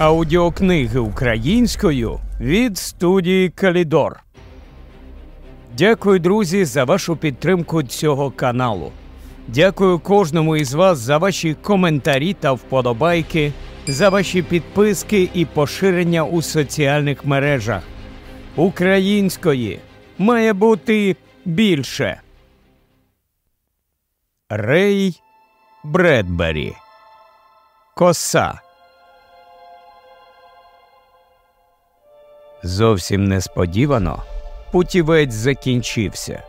Аудіокниги українською від студії Калідор. Дякую, друзі, за вашу підтримку цього каналу. Дякую кожному із вас за ваші коментарі та вподобайки, за ваші підписки і поширення у соціальних мережах. Української має бути більше. Рей Бредбері Коса. Зовсім несподівано путівець закінчився.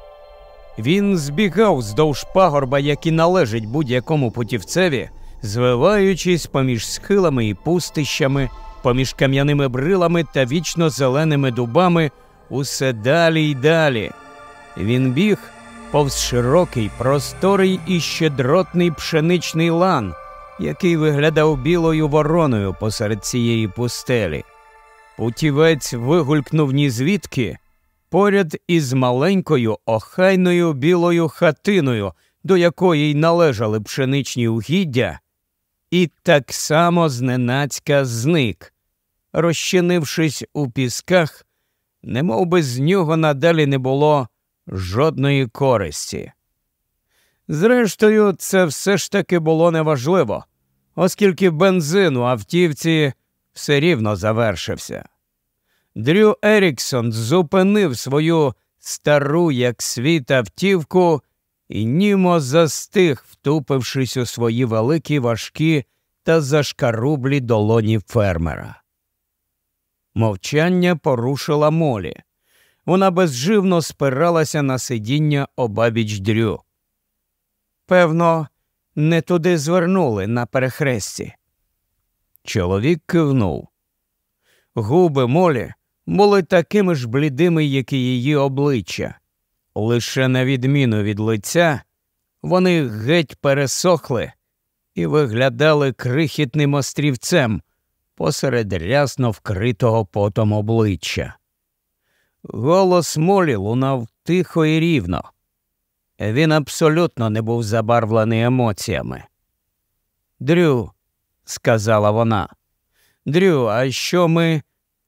Він збігав здовж пагорба, який належить будь-якому путівцеві, звиваючись поміж схилами і пустищами, поміж кам'яними брилами та вічно зеленими дубами, усе далі й далі. Він біг повз широкий, просторий і щедротний пшеничний лан, який виглядав білою вороною посеред цієї пустелі. Утівець вигулькнув ні звідки поряд із маленькою охайною білою хатиною, до якої й належали пшеничні угіддя, і так само зненацька зник, розчинившись у пісках, немов би з нього надалі не було жодної користі. Зрештою, це все ж таки було неважливо, оскільки бензин у автівці все рівно завершився. Дрю Еріксон зупинив свою стару, як світа, автівку і німо застиг, втупившись у свої великі важкі та зашкарублі долоні фермера. Мовчання порушила молі. Вона безживно спиралася на сидіння обабіч дрю. Певно, не туди звернули на перехресті. Чоловік кивнув. Губи Молі були такими ж блідими, як і її обличчя. Лише на відміну від лиця, вони геть пересохли і виглядали крихітним острівцем посеред рясно вкритого потом обличчя. Голос Молі лунав тихо і рівно. Він абсолютно не був забарвлений емоціями. Дрю, сказала вона. Дрю, а що ми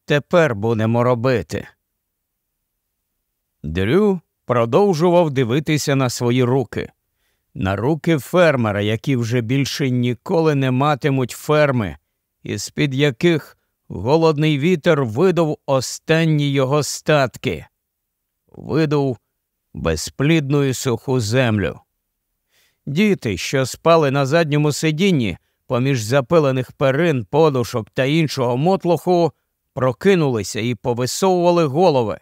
тепер будемо робити? Дрю продовжував дивитися на свої руки, на руки фермера, які вже більше ніколи не матимуть ферми, із під яких голодний вітер видав останні його статки, видав безплідну і суху землю. Діти, що спали на задньому сидінні, Поміж запилених перин, подушок та іншого мотлоху прокинулися і повисовували голови.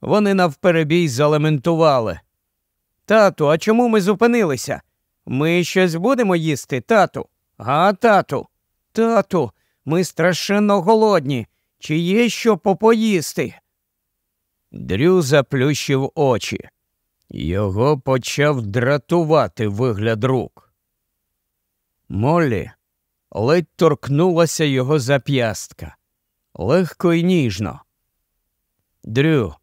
Вони навперебій залементували. Тату, а чому ми зупинилися? Ми щось будемо їсти, тату. А, тату, тату, ми страшенно голодні. Чи є що попоїсти? Дрю заплющив очі. Його почав дратувати вигляд рук. Моллі ледь торкнулася його зап'ястка легко і ніжно. Дрю,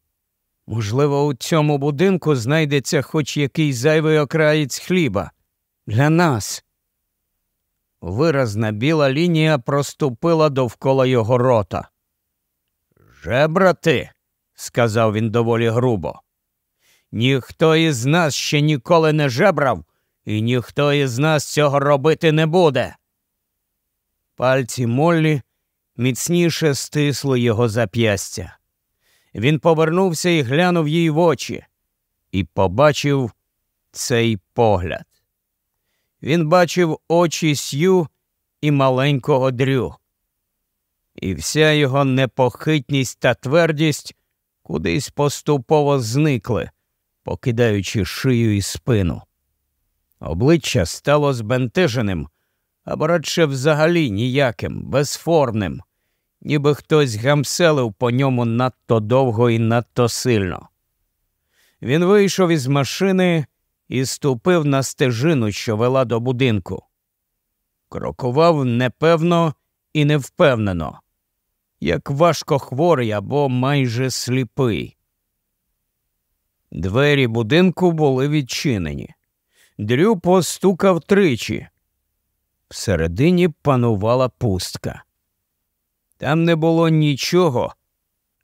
можливо, у цьому будинку знайдеться хоч який зайвий окраєць хліба. Для нас. Виразна біла лінія проступила довкола його рота. Жебрати, сказав він доволі грубо. Ніхто із нас ще ніколи не жебрав, і ніхто із нас цього робити не буде. Пальці Моллі міцніше стисли його зап'ястя. Він повернувся і глянув їй в очі і побачив цей погляд. Він бачив очі Сью і маленького дрю. І вся його непохитність та твердість кудись поступово зникли, покидаючи шию і спину. Обличчя стало збентеженим, або радше взагалі ніяким, безформним, ніби хтось гамселив по ньому надто довго і надто сильно. Він вийшов із машини і ступив на стежину, що вела до будинку. Крокував непевно і невпевнено, як важко хворий або майже сліпий. Двері будинку були відчинені. Дрю постукав тричі. Всередині панувала пустка. Там не було нічого,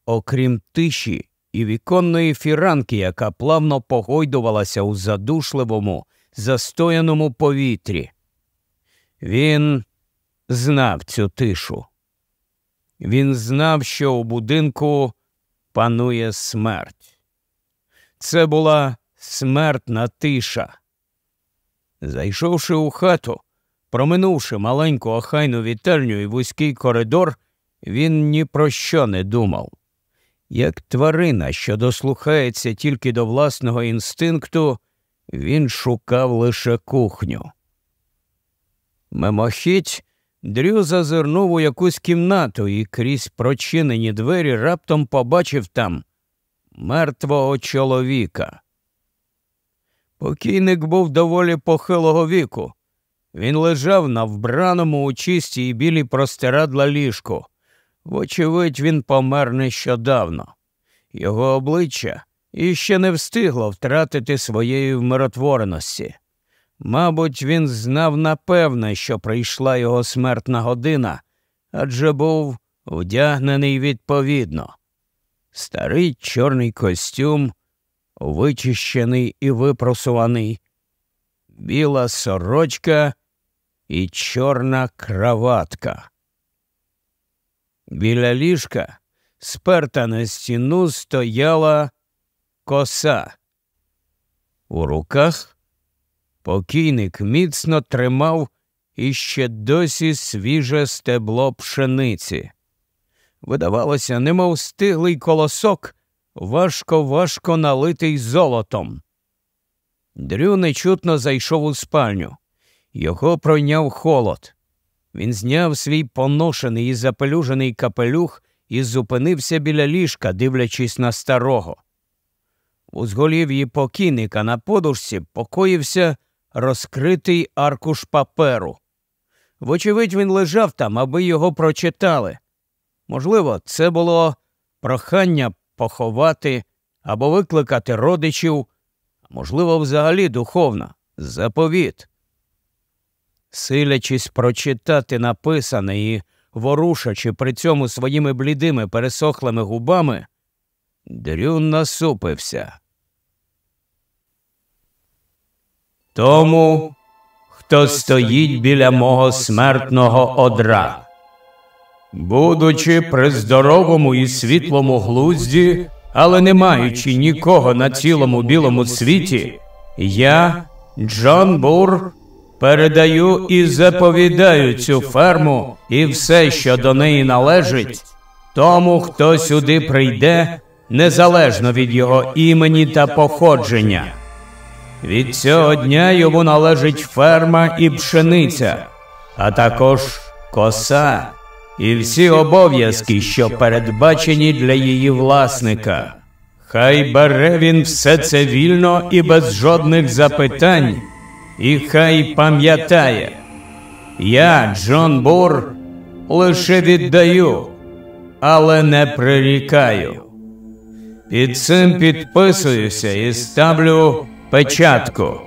окрім тиші і віконної фіранки, яка плавно погойдувалася у задушливому, застояному повітрі. Він знав цю тишу. Він знав, що у будинку панує смерть. Це була смертна тиша. Зайшовши у хату, проминувши маленьку охайну вітальню і вузький коридор, він ні про що не думав. Як тварина, що дослухається тільки до власного інстинкту, він шукав лише кухню. Мимохідь Дрю зазирнув у якусь кімнату і крізь прочинені двері раптом побачив там мертвого чоловіка. Покійник був доволі похилого віку. Він лежав на вбраному у чистій і білій простирадла ліжку. Вочевидь, він помер нещодавно. Його обличчя іще не встигло втратити своєї вмиротвореності. Мабуть, він знав напевне, що прийшла його смертна година, адже був вдягнений відповідно. Старий чорний костюм, вичищений і випросуваний, біла сорочка і чорна краватка. Біля ліжка, сперта на стіну, стояла коса. У руках покійник міцно тримав іще досі свіже стебло пшениці. Видавалося, немов стиглий колосок важко важко налитий золотом. Дрю нечутно зайшов у спальню. Його пройняв холод. Він зняв свій поношений і запелюжений капелюх і зупинився біля ліжка, дивлячись на старого. У зголів'ї покійника на подушці покоївся розкритий аркуш паперу. Вочевидь, він лежав там, аби його прочитали. Можливо, це було прохання поховати або викликати родичів, а можливо, взагалі духовно, заповіт. Силячись прочитати написане і ворушачи при цьому своїми блідими пересохлими губами, Дрю насупився. Тому, хто стоїть біля мого смертного одра. Будучи при здоровому і світлому глузді, але не маючи нікого на цілому білому світі, я, Джон Бур, передаю і заповідаю цю ферму і все, що до неї належить, тому, хто сюди прийде, незалежно від його імені та походження. Від цього дня йому належить ферма і пшениця, а також коса і всі обов'язки, що передбачені для її власника. Хай бере він все це вільно і без жодних запитань, і хай пам'ятає, я, Джон Бур, лише віддаю, але не прирікаю. Під цим підписуюся і ставлю печатку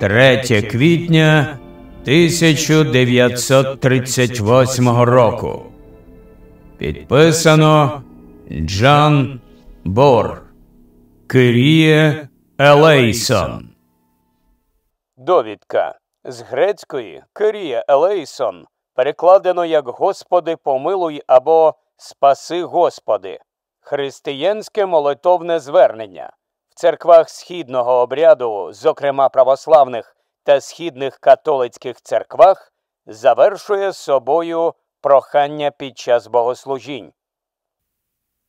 3 квітня 1938 року. Підписано Джан Бор Киріє Елейсон. Довідка з грецької Кирія Елейсон перекладено як Господи помилуй або Спаси Господи. Християнське молитовне звернення в церквах східного обряду, зокрема православних, та східних католицьких церквах завершує собою прохання під час богослужінь.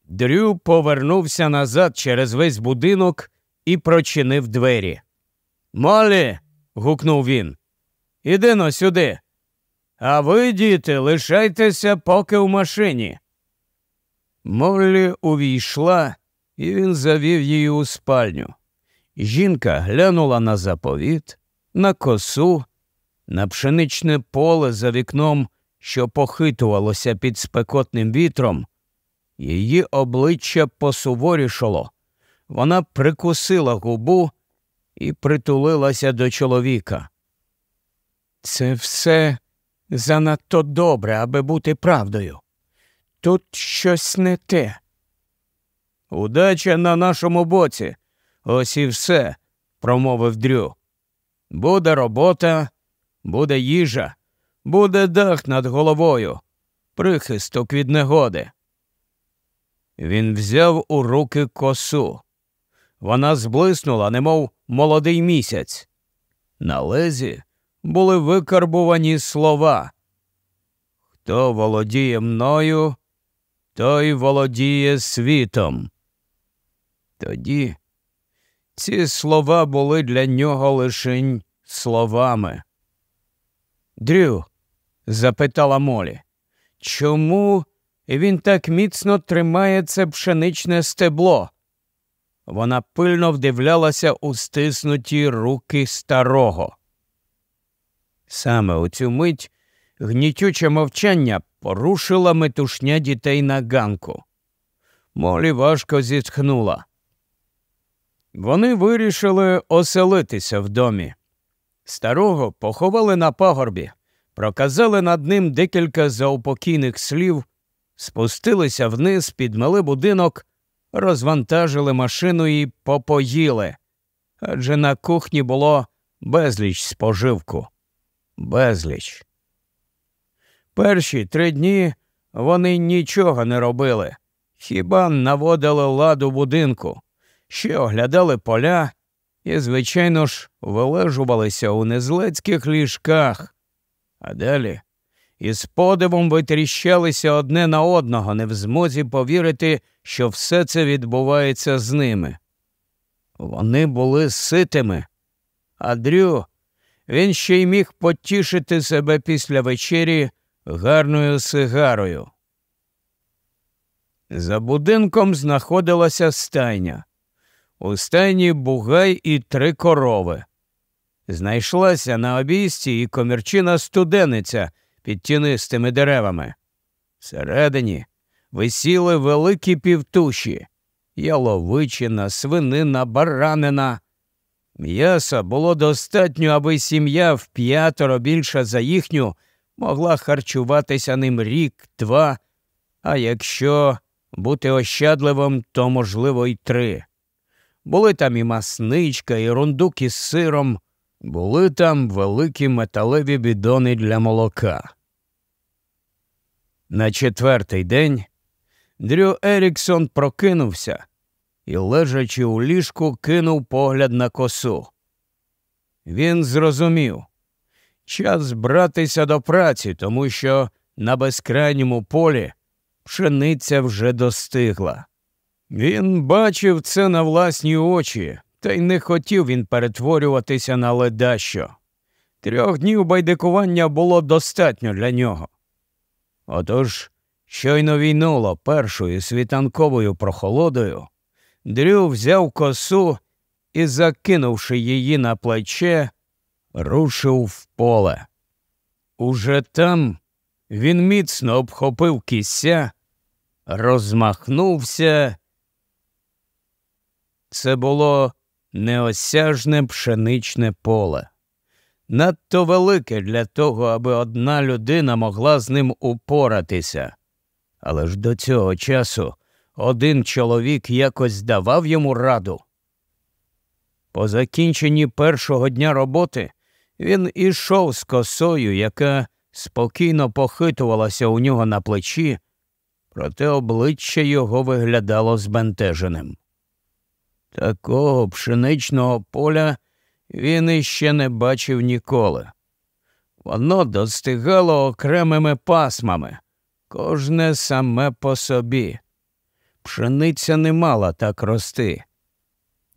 Дрю повернувся назад через весь будинок і прочинив двері. Молі. гукнув він. Іди сюди. А ви, діти, лишайтеся поки в машині. Моллі увійшла, і він завів її у спальню. Жінка глянула на заповіт, на косу, на пшеничне поле за вікном, що похитувалося під спекотним вітром, її обличчя посуворішало. Вона прикусила губу і притулилася до чоловіка. Це все занадто добре, аби бути правдою. Тут щось не те. Удача на нашому боці. Ось і все, промовив Дрю. Буде робота, буде їжа, буде дах над головою, прихисток від негоди. Він взяв у руки косу. Вона зблиснула, немов молодий місяць. На лезі були викарбувані слова. Хто володіє мною, той володіє світом. Тоді ці слова були для нього лишень словами. Дрю, запитала Молі, чому він так міцно тримає це пшеничне стебло? Вона пильно вдивлялася у стиснуті руки старого. Саме у цю мить гнітюче мовчання порушила метушня дітей на ганку. Молі важко зітхнула. Вони вирішили оселитися в домі. Старого поховали на пагорбі, проказали над ним декілька заупокійних слів, спустилися вниз, підмели будинок, розвантажили машину і попоїли. Адже на кухні було безліч споживку. Безліч. Перші три дні вони нічого не робили, хіба наводили ладу будинку ще оглядали поля і, звичайно ж, вилежувалися у незлецьких ліжках, а далі із подивом витріщалися одне на одного, не в змозі повірити, що все це відбувається з ними. Вони були ситими, а Дрю, він ще й міг потішити себе після вечері гарною сигарою. За будинком знаходилася стайня у стані бугай і три корови. Знайшлася на обійсті і комірчина студениця під тінистими деревами. Всередині висіли великі півтуші, яловичина, свинина, баранина. М'яса було достатньо, аби сім'я в п'ятеро більша за їхню могла харчуватися ним рік, два, а якщо бути ощадливим, то, можливо, й три. Були там і масничка, і рундук із сиром, були там великі металеві бідони для молока. На четвертий день Дрю Еріксон прокинувся і, лежачи у ліжку, кинув погляд на косу. Він зрозумів час братися до праці, тому що на безкрайньому полі пшениця вже достигла. Він бачив це на власні очі, та й не хотів він перетворюватися на ледащо. Трьох днів байдикування було достатньо для нього. Отож, щойно війнуло першою світанковою прохолодою, Дрю взяв косу і, закинувши її на плече, рушив в поле. Уже там він міцно обхопив кісся, розмахнувся це було неосяжне пшеничне поле. Надто велике для того, аби одна людина могла з ним упоратися. Але ж до цього часу один чоловік якось давав йому раду. По закінченні першого дня роботи він ішов з косою, яка спокійно похитувалася у нього на плечі, проте обличчя його виглядало збентеженим. Такого пшеничного поля він іще не бачив ніколи. Воно достигало окремими пасмами, кожне саме по собі. Пшениця не мала так рости.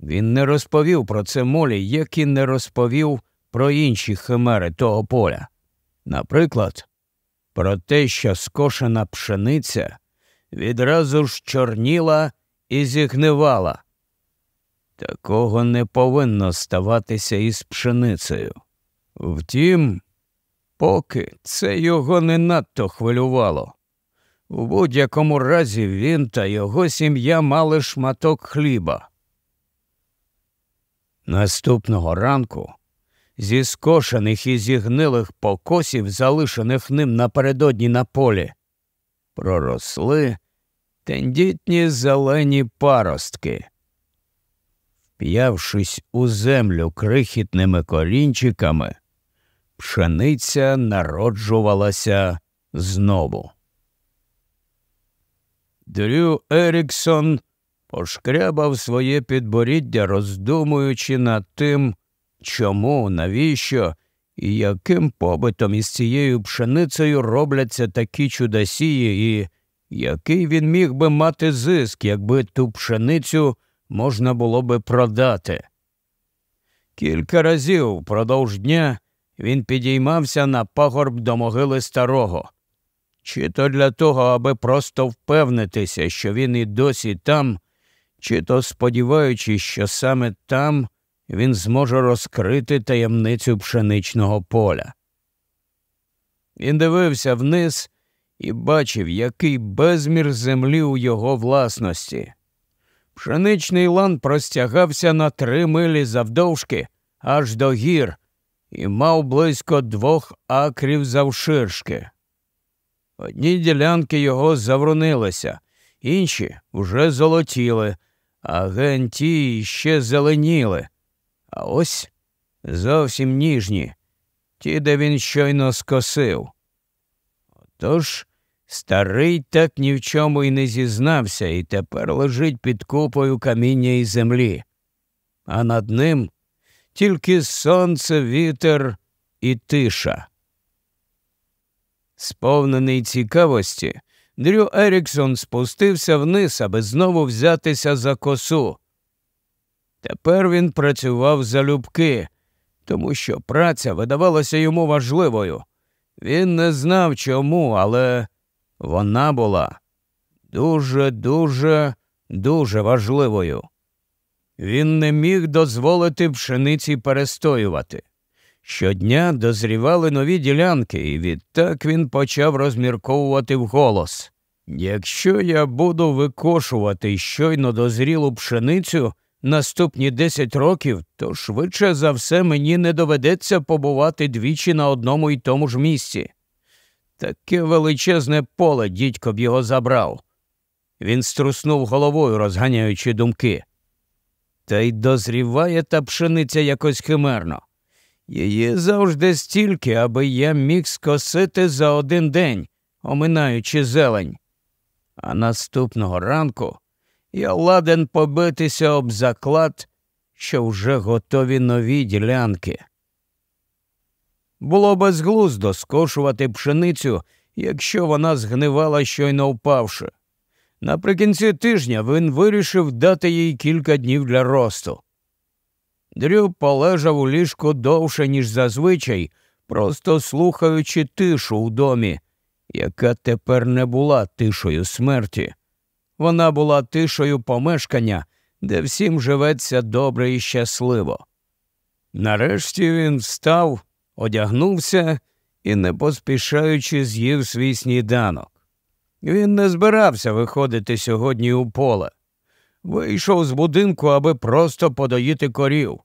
Він не розповів про це молі, як і не розповів про інші химери того поля. Наприклад, про те, що скошена пшениця відразу ж чорніла і зігнивала. Такого не повинно ставатися із пшеницею. Втім, поки це його не надто хвилювало. У будь-якому разі він та його сім'я мали шматок хліба. Наступного ранку зі скошених і зігнилих покосів, залишених ним напередодні на полі, проросли тендітні зелені паростки вп'явшись у землю крихітними колінчиками, пшениця народжувалася знову. Дрю Еріксон пошкрябав своє підборіддя, роздумуючи над тим, чому, навіщо і яким побитом із цією пшеницею робляться такі чудосії, і який він міг би мати зиск, якби ту пшеницю можна було би продати. Кілька разів впродовж дня він підіймався на пагорб до могили старого, чи то для того, аби просто впевнитися, що він і досі там, чи то сподіваючись, що саме там він зможе розкрити таємницю пшеничного поля. Він дивився вниз і бачив, який безмір землі у його власності. Пшеничний лан простягався на три милі завдовжки аж до гір і мав близько двох акрів завширшки. Одні ділянки його заврунилися, інші вже золотіли, а генті ще зеленіли. А ось зовсім ніжні, ті, де він щойно скосив. Отож Старий так ні в чому й не зізнався і тепер лежить під купою каміння і землі, а над ним тільки сонце, вітер і тиша. Сповнений цікавості, Дрю Еріксон спустився вниз, аби знову взятися за косу. Тепер він працював залюбки, тому що праця видавалася йому важливою. Він не знав чому, але вона була дуже, дуже, дуже важливою. Він не міг дозволити пшениці перестоювати. Щодня дозрівали нові ділянки, і відтак він почав розмірковувати вголос. Якщо я буду викошувати щойно дозрілу пшеницю наступні 10 років, то швидше за все мені не доведеться побувати двічі на одному й тому ж місці. Таке величезне поле дідько б його забрав. Він струснув головою, розганяючи думки. Та й дозріває та пшениця якось химерно. Її завжди стільки, аби я міг скосити за один день, оминаючи зелень. А наступного ранку я ладен побитися об заклад, що вже готові нові ділянки. Було безглуздо скошувати пшеницю, якщо вона згнивала щойно впавши. Наприкінці тижня він вирішив дати їй кілька днів для росту. Дрю полежав у ліжку довше, ніж зазвичай, просто слухаючи тишу у домі, яка тепер не була тишою смерті. Вона була тишою помешкання, де всім живеться добре і щасливо. Нарешті він встав одягнувся і, не поспішаючи, з'їв свій сніданок. Він не збирався виходити сьогодні у поле. Вийшов з будинку, аби просто подоїти корів.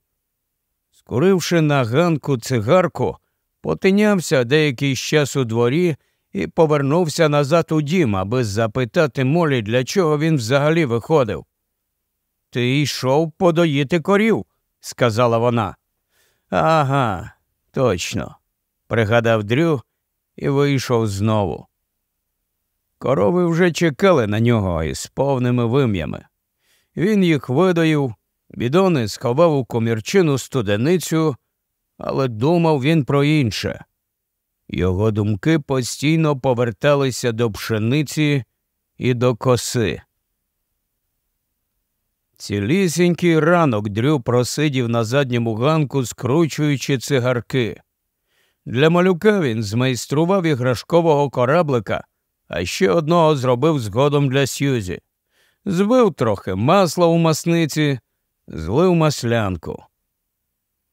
Скуривши на ганку цигарку, потинявся деякий час у дворі і повернувся назад у дім, аби запитати молі, для чого він взагалі виходив. Ти йшов подоїти корів, сказала вона. Ага, Точно, пригадав Дрю і вийшов знову. Корови вже чекали на нього із повними вим'ями. Він їх видоїв, бідони сховав у комірчину студеницю, але думав він про інше. Його думки постійно поверталися до пшениці і до коси. Цілісінький ранок Дрю просидів на задньому ганку, скручуючи цигарки. Для малюка він змайстрував іграшкового кораблика, а ще одного зробив згодом для Сьюзі. Збив трохи масла у масниці, злив маслянку.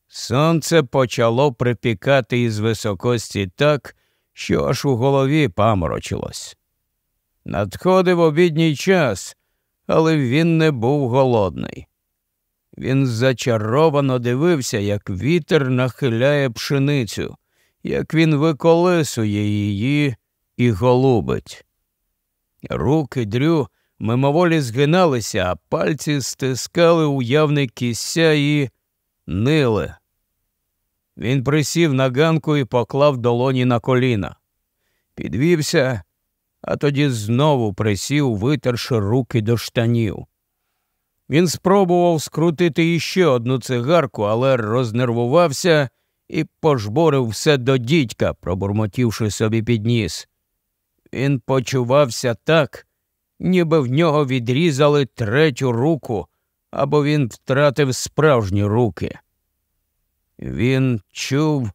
Сонце почало припікати із високості так, що аж у голові паморочилось. Надходив обідній час, але він не був голодний. Він зачаровано дивився, як вітер нахиляє пшеницю, як він виколисує її і голубить. Руки дрю мимоволі згиналися, а пальці стискали уявний кісся і нили. Він присів на ганку і поклав долоні на коліна. Підвівся, а тоді знову присів, витерши руки до штанів. Він спробував скрутити іще одну цигарку, але рознервувався і пожборив все до дідька, пробурмотівши собі під ніс. Він почувався так, ніби в нього відрізали третю руку, або він втратив справжні руки. Він чув,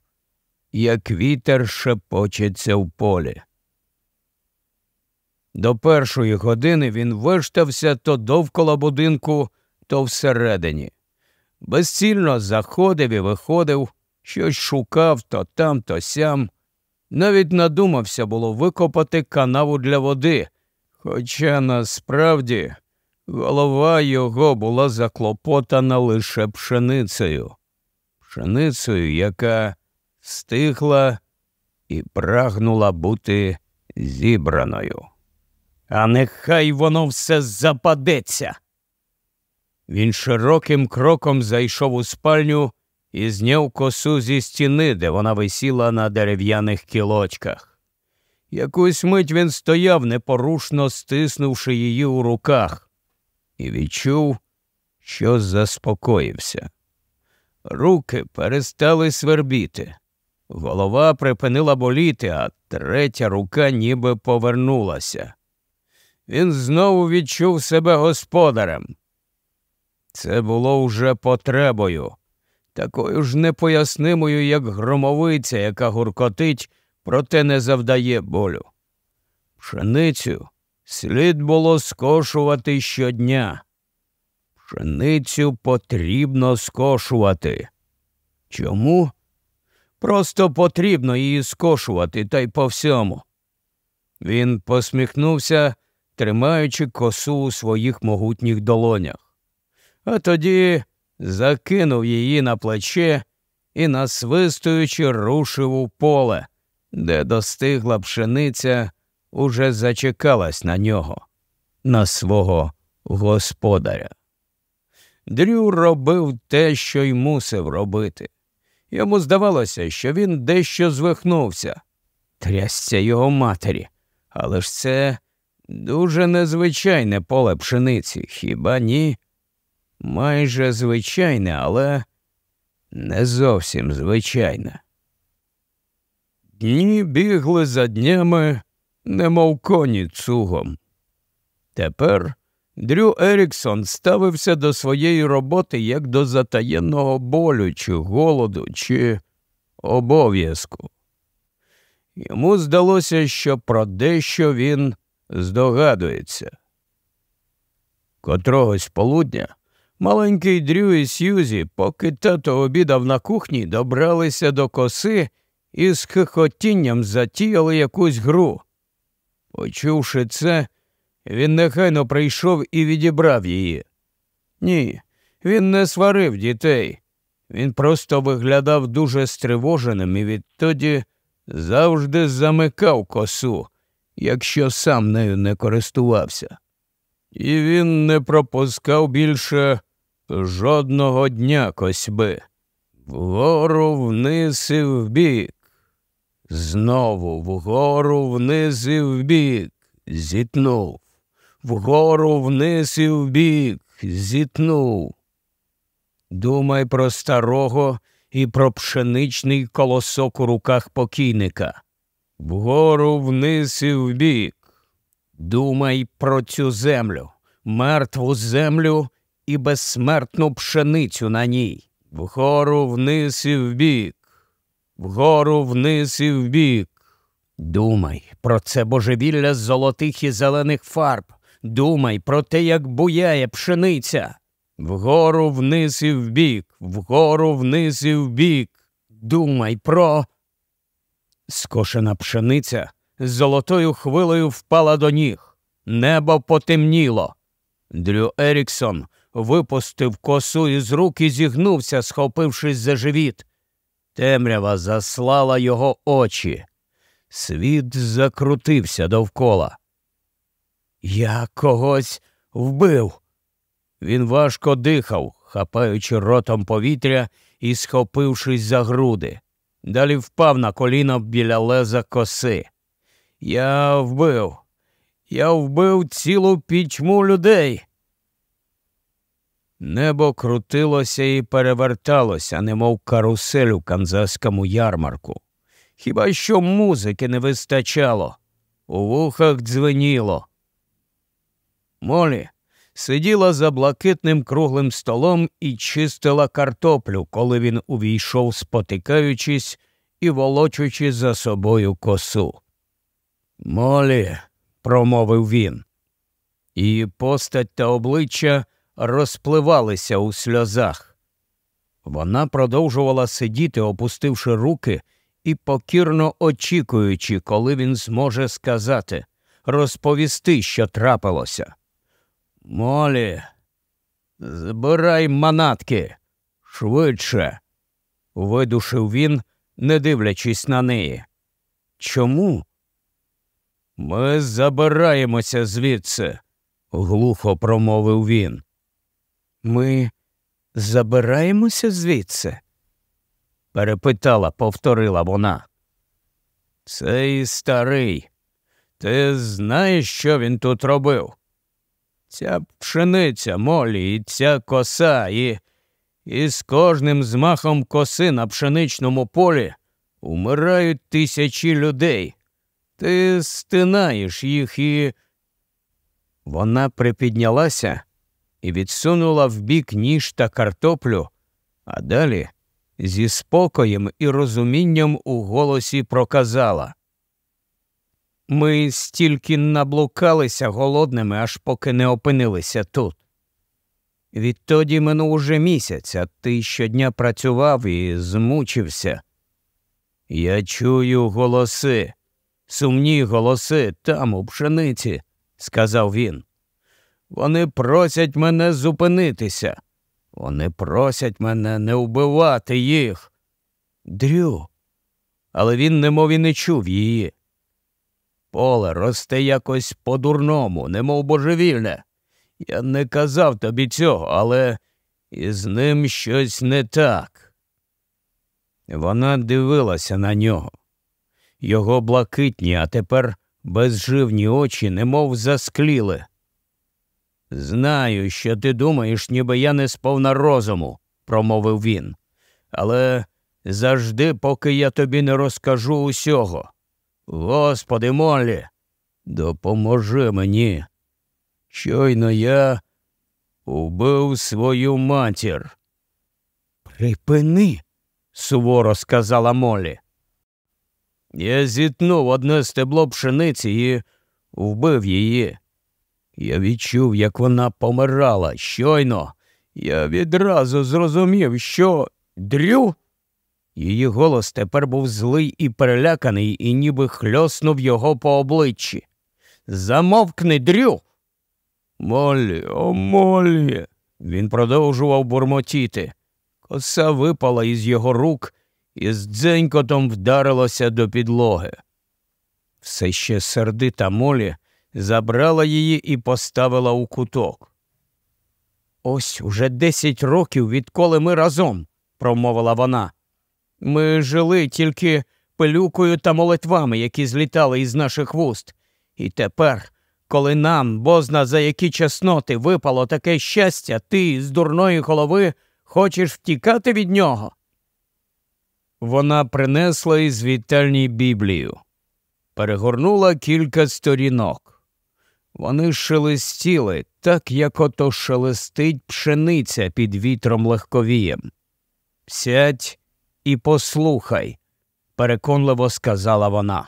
як вітер шепочеться в полі. До першої години він виштався то довкола будинку, то всередині. Безцільно заходив і виходив, щось шукав то там, то сям. Навіть надумався було викопати канаву для води, хоча насправді голова його була заклопотана лише пшеницею, пшеницею, яка стихла і прагнула бути зібраною а нехай воно все западеться. Він широким кроком зайшов у спальню і зняв косу зі стіни, де вона висіла на дерев'яних кілочках. Якусь мить він стояв, непорушно стиснувши її у руках, і відчув, що заспокоївся. Руки перестали свербіти. Голова припинила боліти, а третя рука ніби повернулася він знову відчув себе господарем. Це було уже потребою, такою ж непояснимою, як громовиця, яка гуркотить, проте не завдає болю. Пшеницю слід було скошувати щодня. Пшеницю потрібно скошувати. Чому? Просто потрібно її скошувати та й по всьому. Він посміхнувся тримаючи косу у своїх могутніх долонях. А тоді закинув її на плече і, насвистуючи, рушив у поле, де достигла пшениця, уже зачекалась на нього, на свого господаря. Дрю робив те, що й мусив робити. Йому здавалося, що він дещо звихнувся. Трясся його матері, але ж це Дуже незвичайне поле пшениці, хіба ні? Майже звичайне, але не зовсім звичайне. Дні бігли за днями, немов коні цугом. Тепер Дрю Еріксон ставився до своєї роботи як до затаєного болю, чи голоду, чи обов'язку. Йому здалося, що про дещо він здогадується. Котрогось полудня маленький Дрю і Сьюзі, поки тато обідав на кухні, добралися до коси і з хихотінням затіяли якусь гру. Почувши це, він нехайно прийшов і відібрав її. Ні, він не сварив дітей. Він просто виглядав дуже стривоженим і відтоді завжди замикав косу, якщо сам нею не користувався. І він не пропускав більше жодного дня косьби. Вгору вниз і вбік, знову вгору вниз і вбік, зітнув, вгору вниз і вбік, зітнув. Думай про старого і про пшеничний колосок у руках покійника. Вгору вниз і вбік. Думай про цю землю, мертву землю і безсмертну пшеницю на ній. Вгору вниз і вбік, вгору вниз і вбік. Думай про це божевілля з золотих і зелених фарб. Думай про те, як буяє пшениця. Вгору вниз і вбік, вгору вниз і вбік. Думай про. Скошена пшениця з золотою хвилею впала до ніг. Небо потемніло. Дрю Еріксон випустив косу із рук і зігнувся, схопившись за живіт. Темрява заслала його очі. Світ закрутився довкола. Я когось вбив. Він важко дихав, хапаючи ротом повітря і схопившись за груди. Далі впав на коліно біля леза коси. Я вбив. Я вбив цілу пічму людей. Небо крутилося і переверталося, немов карусель у Канзаському ярмарку. Хіба що музики не вистачало, у вухах дзвеніло. Молі сиділа за блакитним круглим столом і чистила картоплю, коли він увійшов, спотикаючись і волочучи за собою косу. Молі, промовив він. Її постать та обличчя розпливалися у сльозах. Вона продовжувала сидіти, опустивши руки і покірно очікуючи, коли він зможе сказати, розповісти, що трапилося. Молі, збирай манатки швидше, видушив він, не дивлячись на неї. Чому? Ми забираємося звідси, глухо промовив він. Ми забираємося звідси? перепитала, повторила вона. Цей старий, ти знаєш, що він тут робив? Ця пшениця молі, і ця коса, і І з кожним змахом коси на пшеничному полі умирають тисячі людей. Ти стинаєш їх і. Вона припіднялася і відсунула вбік ніж та картоплю, а далі зі спокоєм і розумінням у голосі проказала. Ми стільки наблукалися голодними, аж поки не опинилися тут. Відтоді минув уже місяць, а ти щодня працював і змучився. Я чую голоси, сумні голоси там, у пшениці, сказав він. Вони просять мене зупинитися. Вони просять мене не вбивати їх. Дрю. Але він немов і не чув її. Поле росте якось по-дурному, немов божевільне. Я не казав тобі цього, але із ним щось не так. Вона дивилася на нього. Його блакитні, а тепер безживні очі, немов заскліли. Знаю, що ти думаєш, ніби я не сповна розуму, промовив він. Але завжди, поки я тобі не розкажу усього. Господи Моллі, допоможи мені. Щойно я убив свою матір. Припини, суворо сказала Моллі. Я зітнув одне стебло пшениці і вбив її. Я відчув, як вона помирала. Щойно. Я відразу зрозумів, що дрю Її голос тепер був злий і переляканий, і ніби хльоснув його по обличчі. Замовкни, дрю. Молі, о, молі. Він продовжував бурмотіти. Коса випала із його рук і з дзенькотом вдарилася до підлоги. Все ще сердита молі забрала її і поставила у куток. Ось уже десять років, відколи ми разом, промовила вона. Ми жили тільки пилюкою та молитвами, які злітали із наших вуст. І тепер, коли нам, бозна за які чесноти, випало таке щастя, ти з дурної голови хочеш втікати від нього. Вона принесла із вітальні Біблію, перегорнула кілька сторінок. Вони шелестіли, так як ото шелестить пшениця під вітром легковієм. Сядь і послухай, переконливо сказала вона.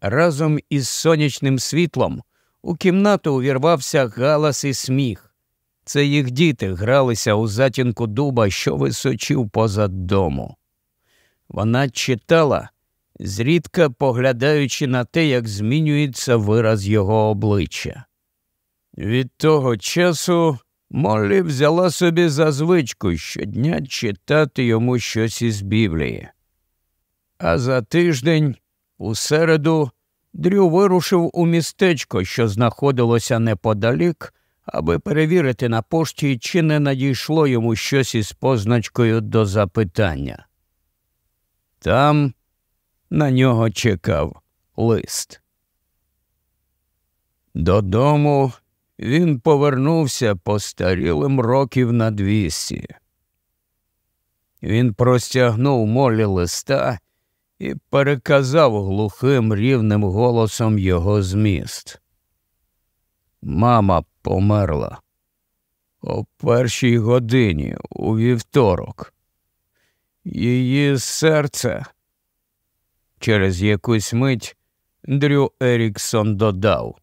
Разом із сонячним світлом у кімнату увірвався галас і сміх. Це їх діти гралися у затінку дуба, що височив позад дому. Вона читала, зрідка поглядаючи на те, як змінюється вираз його обличчя. Від того часу Моллі взяла собі за звичку щодня читати йому щось із Біблії. А за тиждень, у середу, Дрю вирушив у містечко, що знаходилося неподалік, аби перевірити на пошті, чи не надійшло йому щось із позначкою до запитання. Там на нього чекав лист. Додому він повернувся постарілим років на двісті. Він простягнув молі листа і переказав глухим рівним голосом його зміст. Мама померла о першій годині у вівторок. Її серце через якусь мить Дрю Еріксон додав.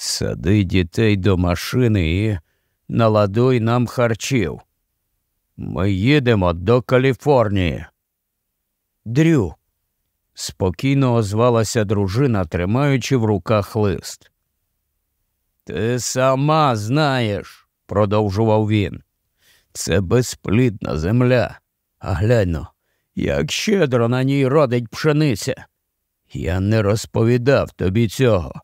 Сади дітей до машини і наладуй нам харчів. Ми їдемо до Каліфорнії. Дрю. Спокійно озвалася дружина, тримаючи в руках лист. Ти сама знаєш, продовжував він. Це безплідна земля. А гляньно, ну, як щедро на ній родить пшениця. Я не розповідав тобі цього.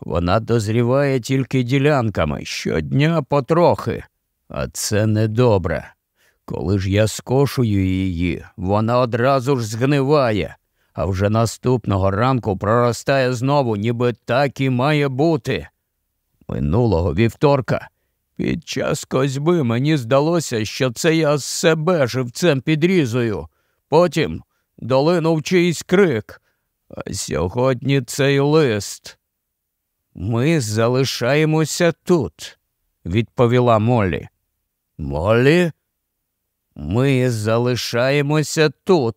Вона дозріває тільки ділянками щодня потрохи, а це недобре. Коли ж я скошую її, вона одразу ж згниває, а вже наступного ранку проростає знову, ніби так і має бути. Минулого вівторка під час козьби мені здалося, що це я з себе живцем підрізую. Потім долинув чийсь крик, а сьогодні цей лист. Ми залишаємося тут, відповіла Молі. Моллі. Ми залишаємося тут.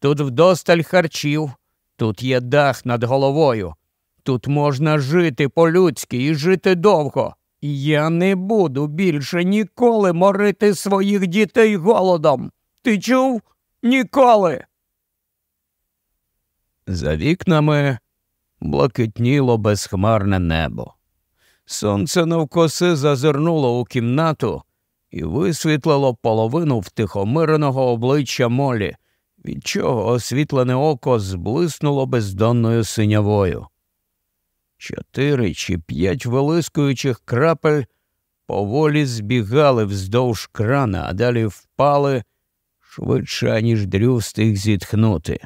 Тут вдосталь харчів, тут є дах над головою. Тут можна жити по-людськи і жити довго. Я не буду більше ніколи морити своїх дітей голодом. Ти чув? Ніколи. За вікнами блакитніло безхмарне небо. Сонце навкоси зазирнуло у кімнату і висвітлило половину втихомиреного обличчя молі, від чого освітлене око зблиснуло бездонною синявою. Чотири чи п'ять вилискуючих крапель поволі збігали вздовж крана, а далі впали швидше, ніж дрю встиг зітхнути.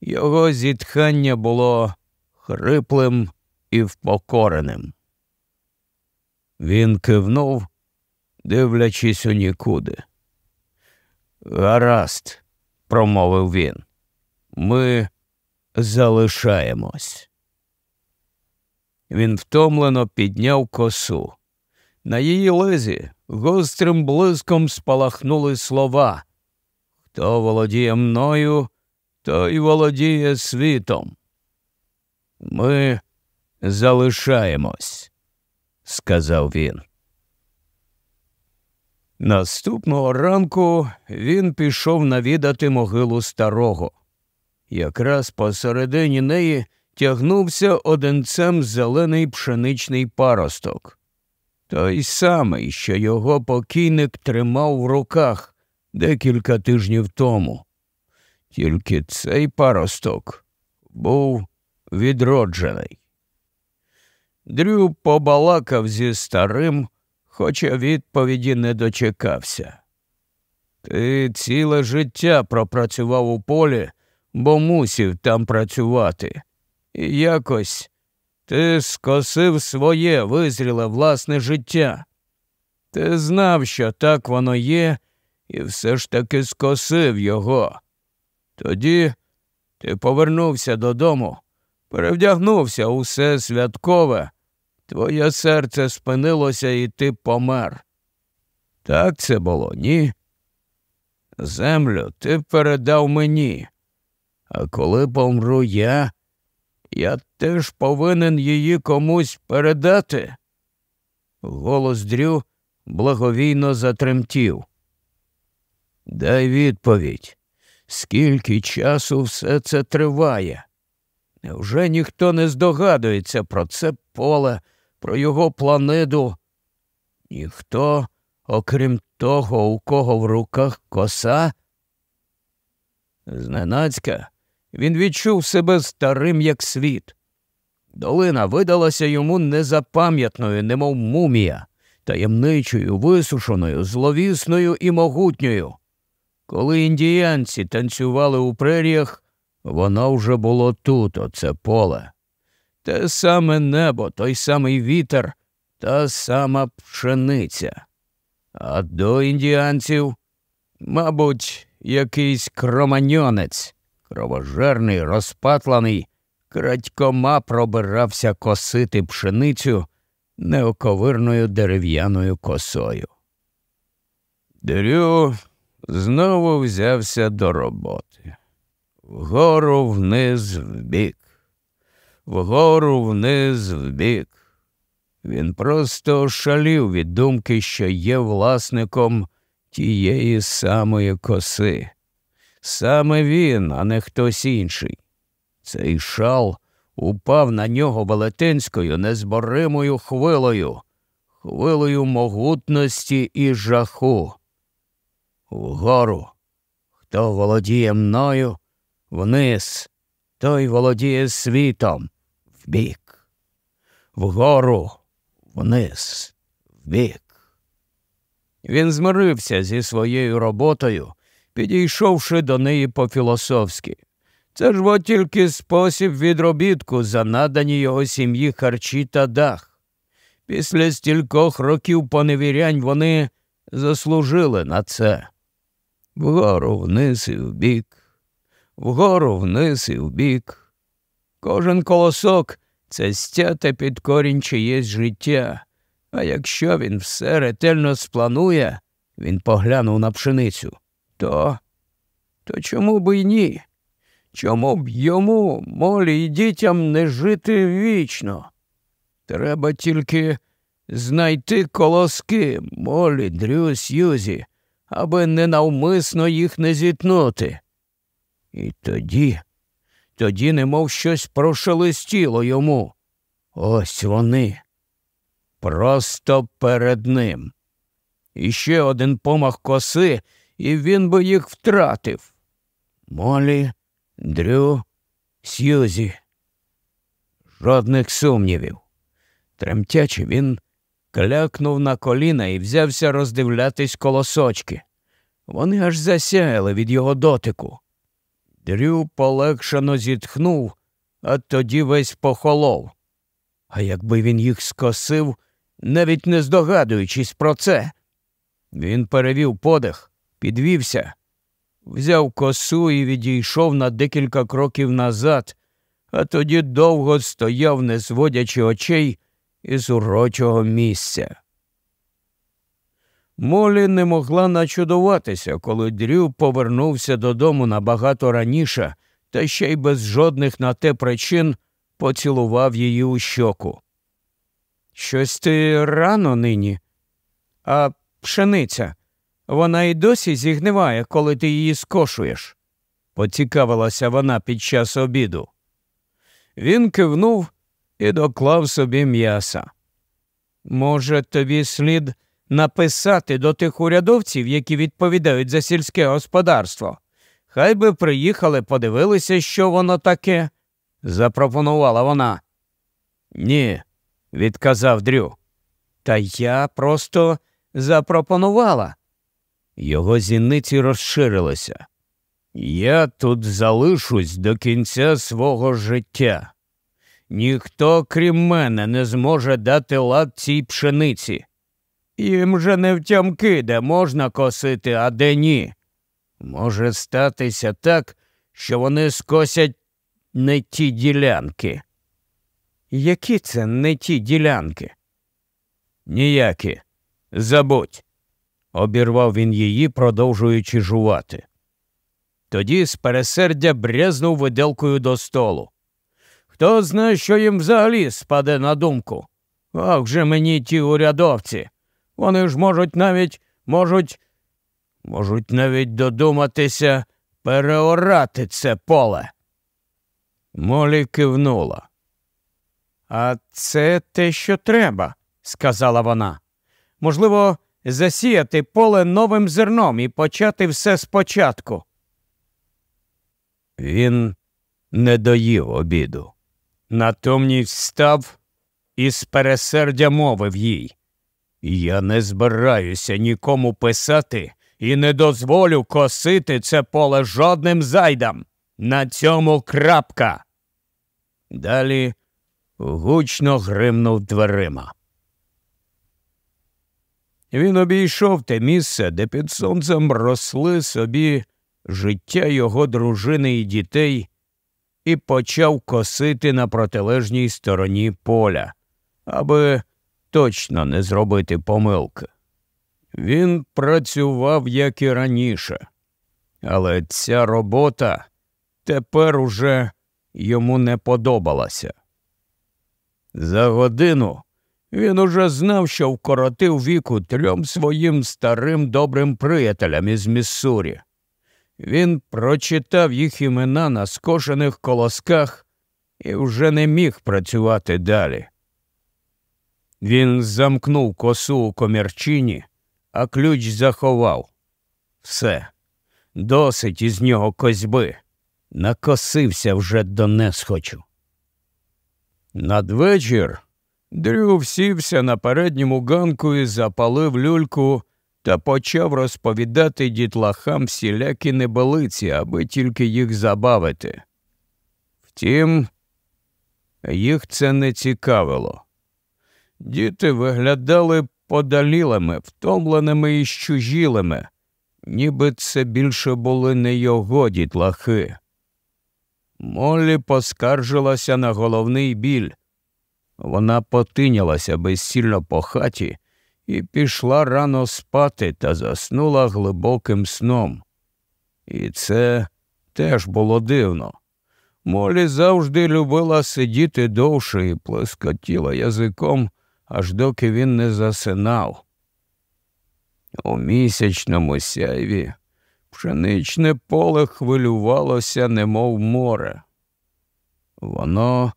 Його зітхання було хриплим і впокореним. Він кивнув, дивлячись у нікуди. Гаразд, промовив він, ми залишаємось. Він втомлено підняв косу. На її лезі гострим блиском спалахнули слова Хто володіє мною, той володіє світом. Ми залишаємось, сказав він. Наступного ранку він пішов навідати могилу старого. Якраз посередині неї тягнувся одинцем зелений пшеничний паросток. Той самий, що його покійник тримав в руках декілька тижнів тому. Тільки цей паросток був відроджений. Дрю побалакав зі старим, хоча відповіді не дочекався. Ти ціле життя пропрацював у полі, бо мусів там працювати. І якось ти скосив своє визріле власне життя. Ти знав, що так воно є, і все ж таки скосив його. Тоді ти повернувся додому Перевдягнувся усе святкове, твоє серце спинилося, і ти помер. Так це було, ні? Землю ти передав мені, а коли помру я, я теж повинен її комусь передати. Голос Дрю благовійно затремтів. Дай відповідь, скільки часу все це триває. Невже ніхто не здогадується про це поле, про його планиду? Ніхто, окрім того, у кого в руках коса? Зненацька він відчув себе старим, як світ. Долина видалася йому незапам'ятною, немов мумія, таємничою, висушеною, зловісною і могутньою. Коли індіянці танцювали у преріях, Воно вже було тут, оце поле. Те саме небо, той самий вітер, та сама пшениця. А до індіанців, мабуть, якийсь кроманьонець, кровожерний, розпатланий, крадькома пробирався косити пшеницю неоковирною дерев'яною косою. Дрю знову взявся до роботи вгору вниз вбік, вгору вниз вбік. Він просто шалів від думки, що є власником тієї самої коси. Саме він, а не хтось інший. Цей шал упав на нього велетенською незборимою хвилою, хвилою могутності і жаху. Вгору, хто володіє мною, вниз, той володіє світом вбік, вгору, вниз, вбік. Він змирився зі своєю роботою, підійшовши до неї по-філософськи. Це ж от тільки спосіб відробітку за надані його сім'ї харчі та дах. Після стількох років поневірянь вони заслужили на це. Вгору вниз і вбік вгору вниз і вбік. Кожен колосок це стяте під корінь чиєсь життя, а якщо він все ретельно спланує, він поглянув на пшеницю, то то чому б і ні? Чому б йому, молі і дітям не жити вічно? Треба тільки знайти колоски, молі, дрю, сюзі, аби ненавмисно їх не зітнути. І тоді, тоді, немов щось прошелестіло йому. Ось вони. Просто перед ним. Іще один помах коси, і він би їх втратив. Молі, Дрю, Сьюзі. Жодних сумнівів. Тремтячи, він клякнув на коліна і взявся роздивлятись колосочки. Вони аж засяяли від його дотику. Дрю полегшено зітхнув, а тоді весь похолов. А якби він їх скосив, навіть не здогадуючись про це. Він перевів подих, підвівся, взяв косу і відійшов на декілька кроків назад, а тоді довго стояв, не зводячи очей із урочого місця. Молі не могла начудуватися, коли Дрю повернувся додому набагато раніше та ще й без жодних на те причин поцілував її у щоку. Щось ти рано нині, а пшениця. Вона й досі зігниває, коли ти її скошуєш, поцікавилася вона під час обіду. Він кивнув і доклав собі м'яса. Може, тобі слід написати до тих урядовців, які відповідають за сільське господарство. Хай би приїхали, подивилися, що воно таке, запропонувала вона. Ні, відказав Дрю. Та я просто запропонувала. Його зіниці розширилися. Я тут залишусь до кінця свого життя. Ніхто, крім мене, не зможе дати лад цій пшениці. Їм же не втямки, де можна косити, а де ні. Може статися так, що вони скосять не ті ділянки. Які це не ті ділянки? Ніякі. Забудь, обірвав він її, продовжуючи жувати. Тоді з пересердя брязнув виделкою до столу. Хто знає, що їм взагалі спаде на думку? Ах же мені ті урядовці. Вони ж можуть навіть, можуть, можуть навіть додуматися переорати це поле. Молі кивнула. А це те, що треба, сказала вона. Можливо, засіяти поле новим зерном і почати все спочатку. Він не доїв обіду. Натомність встав і з пересердя мовив їй. Я не збираюся нікому писати і не дозволю косити це поле жодним зайдам. На цьому крапка. Далі гучно гримнув дверима. Він обійшов те місце, де під сонцем росли собі життя його дружини і дітей, і почав косити на протилежній стороні поля, аби точно не зробити помилки. Він працював як і раніше, але ця робота тепер уже йому не подобалася. За годину він уже знав, що вкоротив віку трьом своїм старим добрим приятелям із Міссурі. Він прочитав їх імена на скошених колосках і вже не міг працювати далі. Він замкнув косу у комірчині, а ключ заховав. Все, досить із нього козьби. Накосився вже до несхочу. Надвечір Дрю сівся на передньому ганку і запалив люльку та почав розповідати дітлахам всілякі небелиці, аби тільки їх забавити. Втім, їх це не цікавило. Діти виглядали подалілими, втомленими і щужілими, ніби це більше були не його дітлахи. Моллі поскаржилася на головний біль. Вона потинялася безсільно по хаті і пішла рано спати та заснула глибоким сном. І це теж було дивно. Молі завжди любила сидіти довше і плескотіла язиком аж доки він не засинав. У місячному сяйві пшеничне поле хвилювалося, немов море. Воно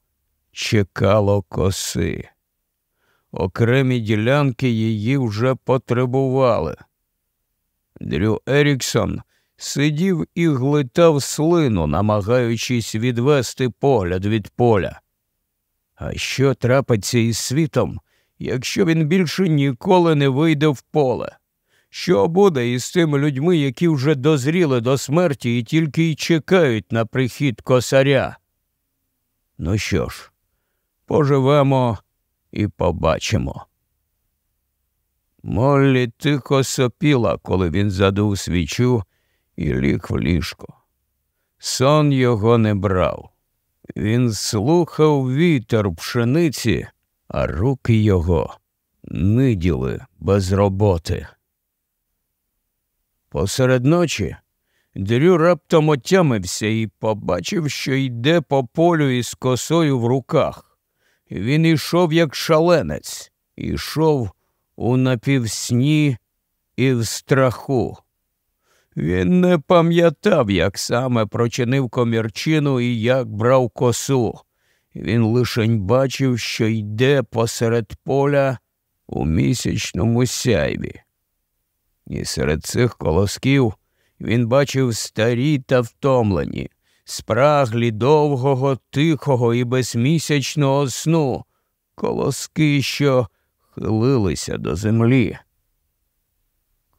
чекало коси. Окремі ділянки її вже потребували. Дрю Еріксон сидів і глитав слину, намагаючись відвести погляд від поля. А що трапиться із світом, якщо він більше ніколи не вийде в поле? Що буде із тими людьми, які вже дозріли до смерті і тільки й чекають на прихід косаря? Ну що ж, поживемо і побачимо. Моллі тихо сопіла, коли він задув свічу і ліг в ліжко. Сон його не брав. Він слухав вітер пшениці а руки його ниділи без роботи. Посеред ночі Дрю раптом отямився і побачив, що йде по полю із косою в руках. Він ішов, як шаленець, ішов у напівсні і в страху. Він не пам'ятав, як саме прочинив комірчину і як брав косу. Він лишень бачив, що йде посеред поля у місячному сяйві. І серед цих колосків він бачив старі та втомлені, спраглі довгого, тихого і безмісячного сну, колоски, що хилилися до землі.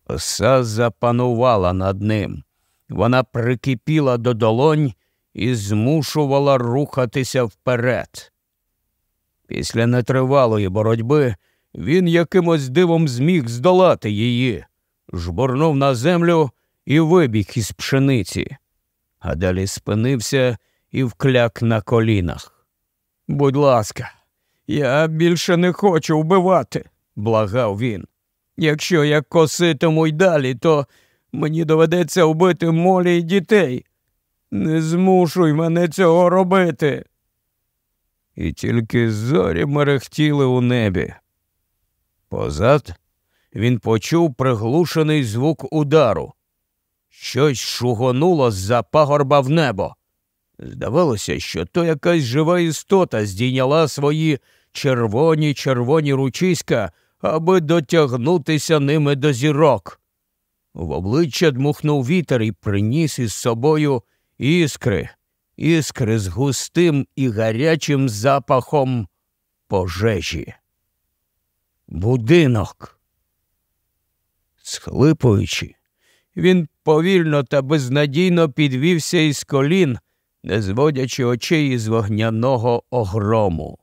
Оса запанувала над ним. Вона прикипіла до долонь і змушувала рухатися вперед. Після нетривалої боротьби він якимось дивом зміг здолати її, жбурнув на землю і вибіг із пшениці, а далі спинився і вкляк на колінах. Будь ласка, я більше не хочу вбивати, благав він. Якщо я коситиму й далі, то мені доведеться вбити молі й дітей. Не змушуй мене цього робити. І тільки зорі мерехтіли у небі. Позад він почув приглушений звук удару. Щось шугонуло з-за пагорба в небо. Здавалося, що то якась жива істота здійняла свої червоні червоні ручиська, аби дотягнутися ними до зірок. В обличчя дмухнув вітер і приніс із собою Іскри, іскри з густим і гарячим запахом пожежі. Будинок. Схлипуючи, він повільно та безнадійно підвівся із колін, не зводячи очей із вогняного огрому.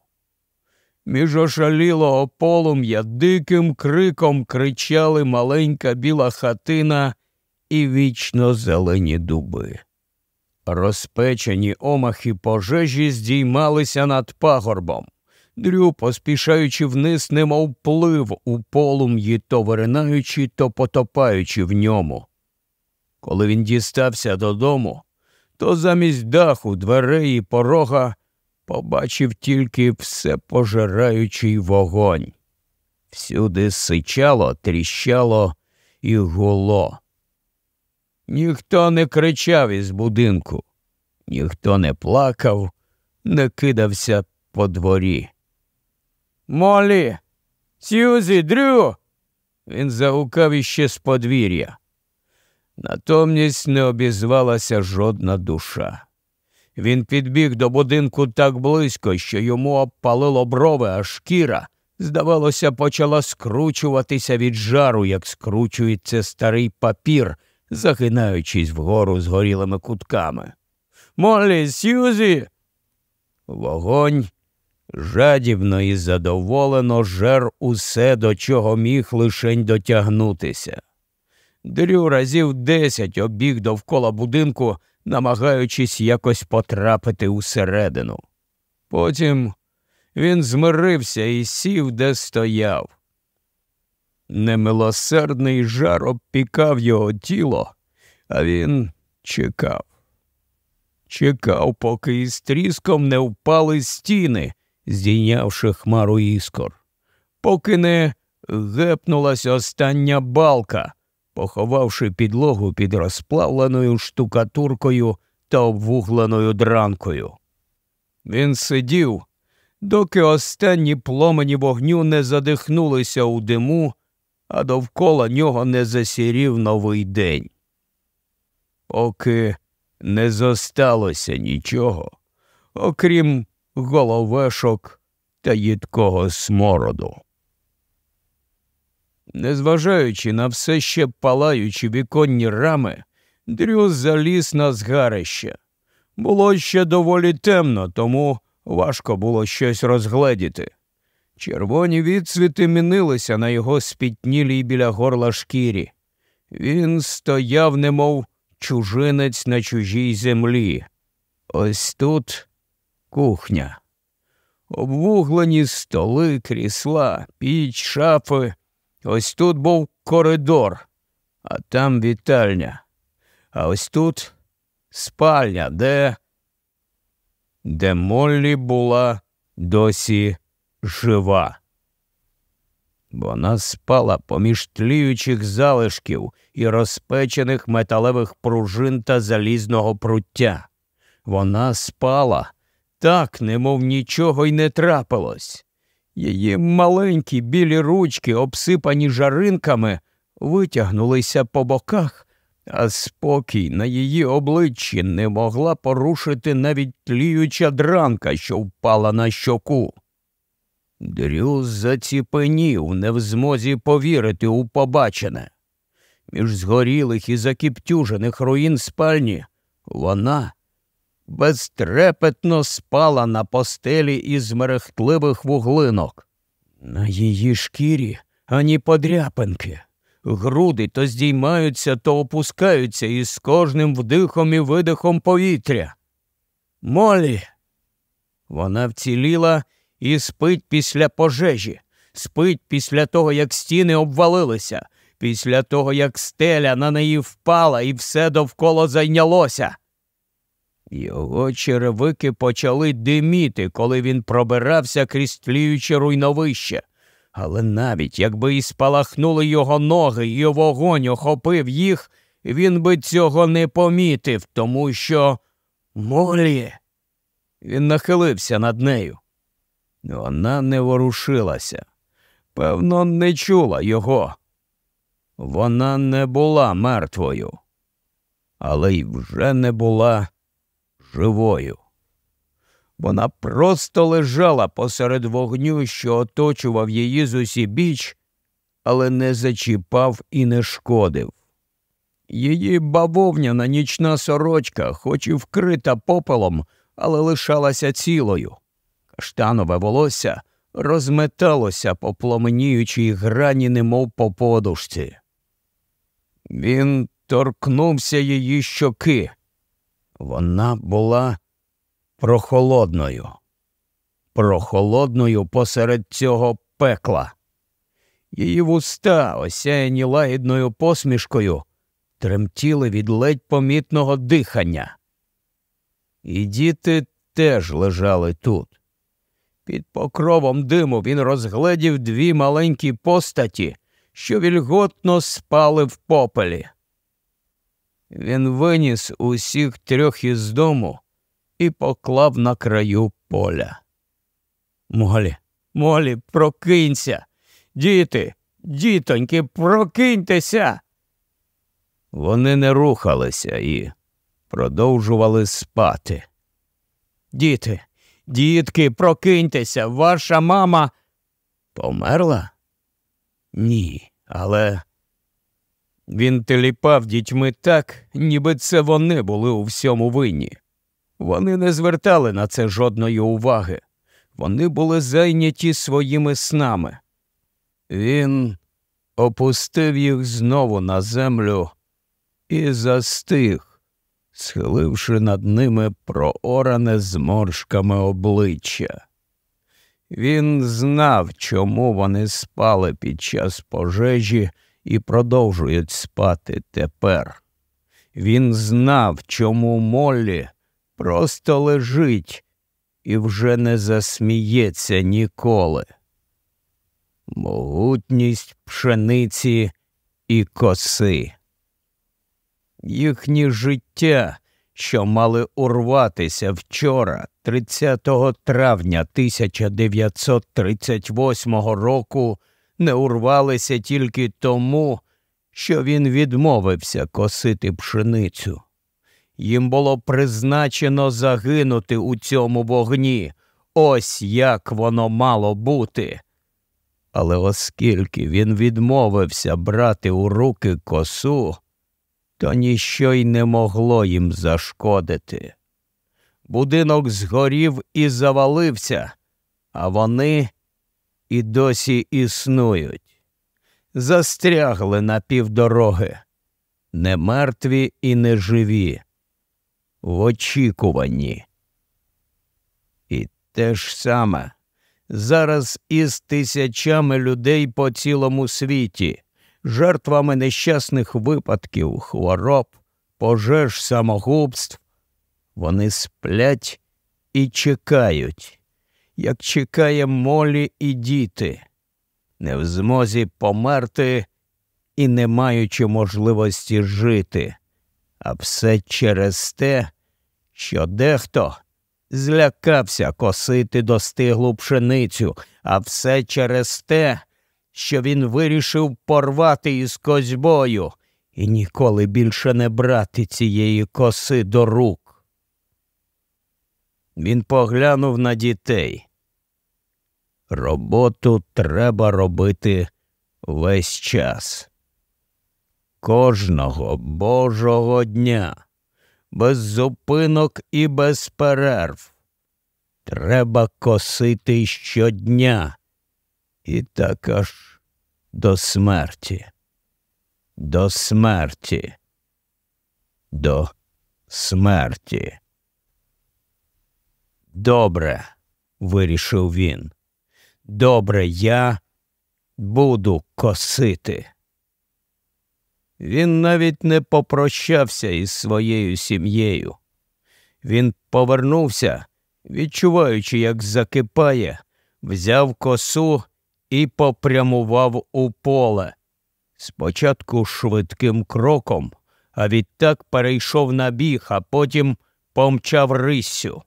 Між ошалілого полум'я диким криком кричали маленька біла хатина і вічно зелені дуби. Розпечені омахи пожежі здіймалися над пагорбом. Дрю, поспішаючи вниз, немов плив у полум'ї, то виринаючи, то потопаючи в ньому. Коли він дістався додому, то замість даху, дверей і порога побачив тільки все пожираючий вогонь. Всюди сичало, тріщало і гуло. Ніхто не кричав із будинку, ніхто не плакав, не кидався по дворі. Молі, Сьюзі, Дрю. Він загукав іще з подвір'я. Натомність не обізвалася жодна душа. Він підбіг до будинку так близько, що йому обпалило брови, а шкіра, здавалося, почала скручуватися від жару, як скручується старий папір захинаючись вгору з горілими кутками. Моллі, Сьюзі. Вогонь жадібно і задоволено жер усе, до чого міг лишень дотягнутися. Дрю разів десять обіг довкола будинку, намагаючись якось потрапити усередину. Потім він змирився і сів, де стояв. Немилосердний жар обпікав його тіло, а він чекав. Чекав, поки із тріском не впали стіни, здійнявши хмару іскор, поки не гепнулась остання балка, поховавши підлогу під розплавленою штукатуркою та обвугленою дранкою. Він сидів, доки останні пломені вогню не задихнулися у диму а довкола нього не засірів новий день. Поки не зосталося нічого, окрім головешок та їдкого смороду. Незважаючи на все ще палаючі віконні рами, Дрю заліз на згарище. Було ще доволі темно, тому важко було щось розгледіти. Червоні відсвіти мінилися на його спітнілій біля горла шкірі. Він стояв, немов чужинець на чужій землі. Ось тут кухня. Обвуглені столи, крісла, піч, шафи. Ось тут був коридор, а там вітальня. А ось тут спальня, де, де Моллі була досі жива. Вона спала поміж тліючих залишків і розпечених металевих пружин та залізного пруття. Вона спала так, немов нічого й не трапилось. Її маленькі білі ручки, обсипані жаринками, витягнулися по боках, а спокій на її обличчі не могла порушити навіть тліюча дранка, що впала на щоку. Дрю заціпенів, не в змозі повірити у побачене. Між згорілих і закіптюжених руїн спальні вона безтрепетно спала на постелі із мерехтливих вуглинок. На її шкірі ані подряпинки. Груди то здіймаються, то опускаються із кожним вдихом і видихом повітря. Молі. Вона вціліла і спить після пожежі, спить після того, як стіни обвалилися, після того, як стеля на неї впала і все довкола зайнялося. Його черевики почали диміти, коли він пробирався крізь тліюче руйновище. Але навіть якби і спалахнули його ноги, і вогонь охопив їх, він би цього не помітив, тому що. Молі. Він нахилився над нею. Ну, вона не ворушилася. Певно, не чула його. Вона не була мертвою, але й вже не була живою. Вона просто лежала посеред вогню, що оточував її з усібіч, але не зачіпав і не шкодив. Її бавовняна нічна сорочка, хоч і вкрита попелом, але лишалася цілою штанове волосся розметалося по пламеніючій грані, немов по подушці. Він торкнувся її щоки. Вона була прохолодною, прохолодною посеред цього пекла. Її вуста, осяяні лагідною посмішкою, тремтіли від ледь помітного дихання. І діти теж лежали тут. Під покровом диму він розгледів дві маленькі постаті, що вільготно спали в попелі. Він виніс усіх трьох із дому і поклав на краю поля. Молі, молі, прокинься. Діти, дітоньки, прокиньтеся. Вони не рухалися і продовжували спати. Діти, Дітки, прокиньтеся, ваша мама померла? Ні, але він теліпав дітьми так, ніби це вони були у всьому винні. Вони не звертали на це жодної уваги. Вони були зайняті своїми снами. Він опустив їх знову на землю і застиг схиливши над ними прооране зморшками обличчя. Він знав, чому вони спали під час пожежі і продовжують спати тепер. Він знав, чому Моллі просто лежить і вже не засміється ніколи. Могутність пшениці і коси їхні життя, що мали урватися вчора, 30 травня 1938 року, не урвалися тільки тому, що він відмовився косити пшеницю. Їм було призначено загинути у цьому вогні. Ось як воно мало бути. Але оскільки він відмовився брати у руки косу, то ніщо й не могло їм зашкодити. Будинок згорів і завалився, а вони і досі існують. Застрягли на півдороги, не мертві і не живі, в очікуванні. І те ж саме зараз із тисячами людей по цілому світі жертвами нещасних випадків, хвороб, пожеж, самогубств. Вони сплять і чекають, як чекає молі і діти, не в змозі померти і не маючи можливості жити, а все через те, що дехто. Злякався косити достиглу пшеницю, а все через те, що він вирішив порвати із козьбою і ніколи більше не брати цієї коси до рук. Він поглянув на дітей. Роботу треба робити весь час. Кожного божого дня, без зупинок і без перерв. Треба косити щодня, і так аж до смерті, до смерті, до смерті. Добре, вирішив він. Добре я буду косити. Він навіть не попрощався із своєю сім'єю. Він повернувся, відчуваючи, як закипає, взяв косу і попрямував у поле. Спочатку швидким кроком, а відтак перейшов на біг, а потім помчав риссю.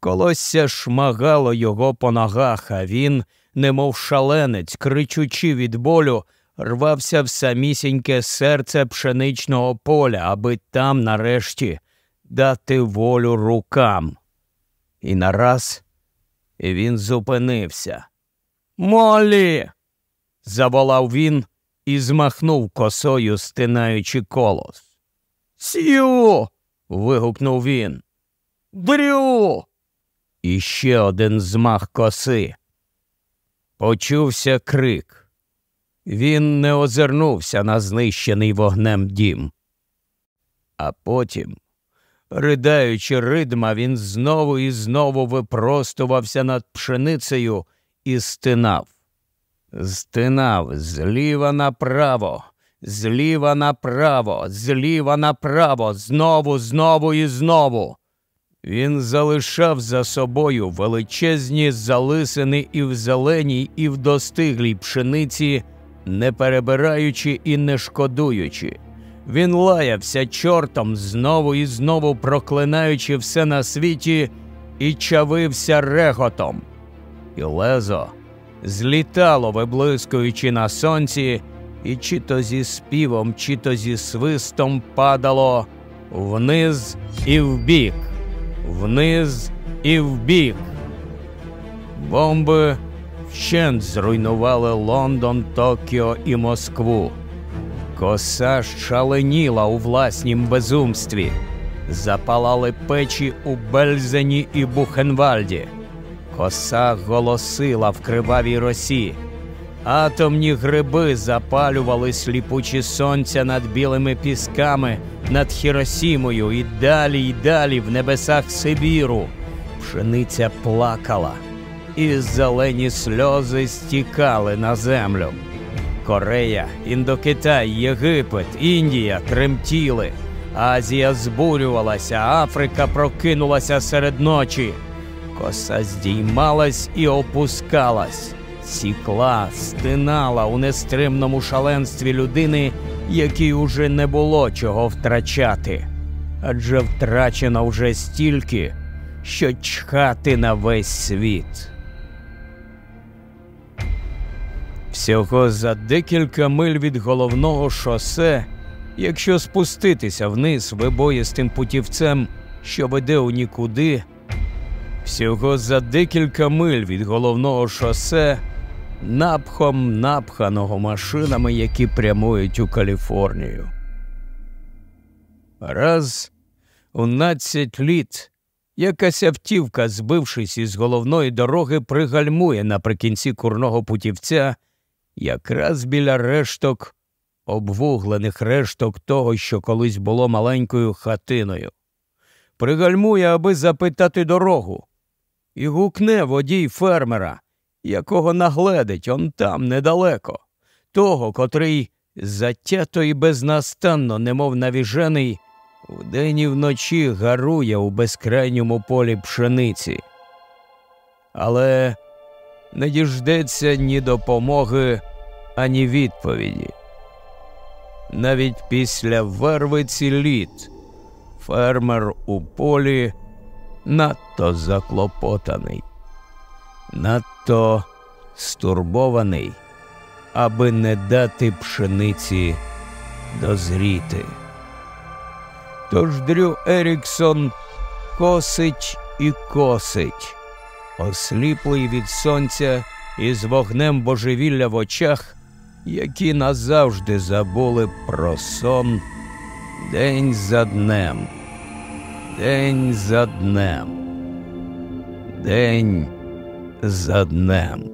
Колосся шмагало його по ногах, а він, немов шаленець, кричучи від болю, рвався в самісіньке серце пшеничного поля, аби там, нарешті, дати волю рукам. І нараз він зупинився. Молі. заволав він і змахнув косою, стинаючи колос. Сю. вигукнув він. Брю. І ще один змах коси. Почувся крик. Він не озирнувся на знищений вогнем дім. А потім, ридаючи ридма, він знову і знову випростувався над пшеницею і стинав. Стинав зліва направо, зліва направо, зліва направо, знову, знову і знову. Він залишав за собою величезні залисини і в зеленій, і в достиглій пшениці, не перебираючи і не шкодуючи. Він лаявся чортом, знову і знову проклинаючи все на світі, і чавився реготом і лезо злітало, виблискуючи на сонці, і чи то зі співом, чи то зі свистом падало вниз і вбік, вниз і вбік. Бомби вщент зруйнували Лондон, Токіо і Москву. Коса шаленіла у власнім безумстві. Запалали печі у Бельзені і Бухенвальді. Коса голосила в кривавій росі. Атомні гриби запалювали сліпучі сонця над білими пісками, над Хіросімою і далі й далі в небесах Сибіру. Пшениця плакала, і зелені сльози стікали на землю. Корея, Індокитай, Єгипет, Індія тремтіли. Азія збурювалася, Африка прокинулася серед ночі. Коса здіймалась і опускалась, сікла, стинала у нестримному шаленстві людини, якій уже не було чого втрачати, адже втрачено вже стільки, що чхати на весь світ. Всього за декілька миль від головного шосе, якщо спуститися вниз вибоїстим путівцем, що веде у нікуди. Всього за декілька миль від головного шосе, напхом напханого машинами, які прямують у Каліфорнію. Раз у надцять літ якась автівка, збившись із головної дороги, пригальмує наприкінці курного путівця якраз біля решток, обвуглених решток того, що колись було маленькою хатиною. Пригальмує, аби запитати дорогу і гукне водій фермера, якого нагледить он там недалеко, того, котрий затято і безнастанно, немов навіжений, вдень і вночі гарує у безкрайньому полі пшениці. Але не діждеться ні допомоги, ані відповіді. Навіть після вервиці літ фермер у полі надто заклопотаний, надто стурбований, аби не дати пшениці дозріти. Тож Дрю Еріксон косить і косить, осліплий від сонця і з вогнем божевілля в очах, які назавжди забули про сон день за днем. День за днем, день за днем.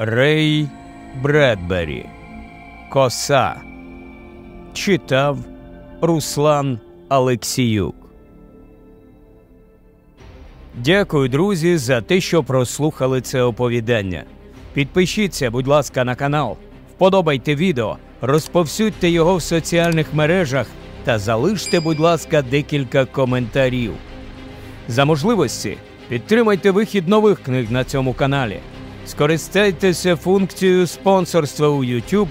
Рей Бредбері. Коса читав Руслан Алексіюк. Дякую, друзі, за те, що прослухали це оповідання. Підпишіться, будь ласка, на канал, вподобайте відео, розповсюдьте його в соціальних мережах та залиште, будь ласка, декілька коментарів. За можливості підтримайте вихід нових книг на цьому каналі, скористайтеся функцією спонсорства у YouTube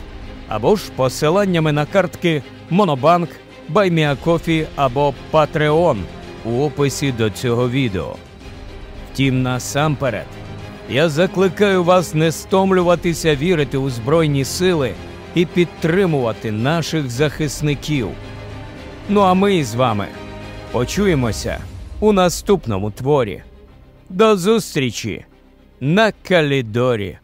або ж посиланнями на картки Monobank, BuyMeACoffee або Patreon у описі до цього відео. Втім, насамперед, я закликаю вас не стомлюватися вірити у Збройні сили і підтримувати наших захисників. Ну а ми з вами почуємося у наступному творі. До зустрічі на Калідорі!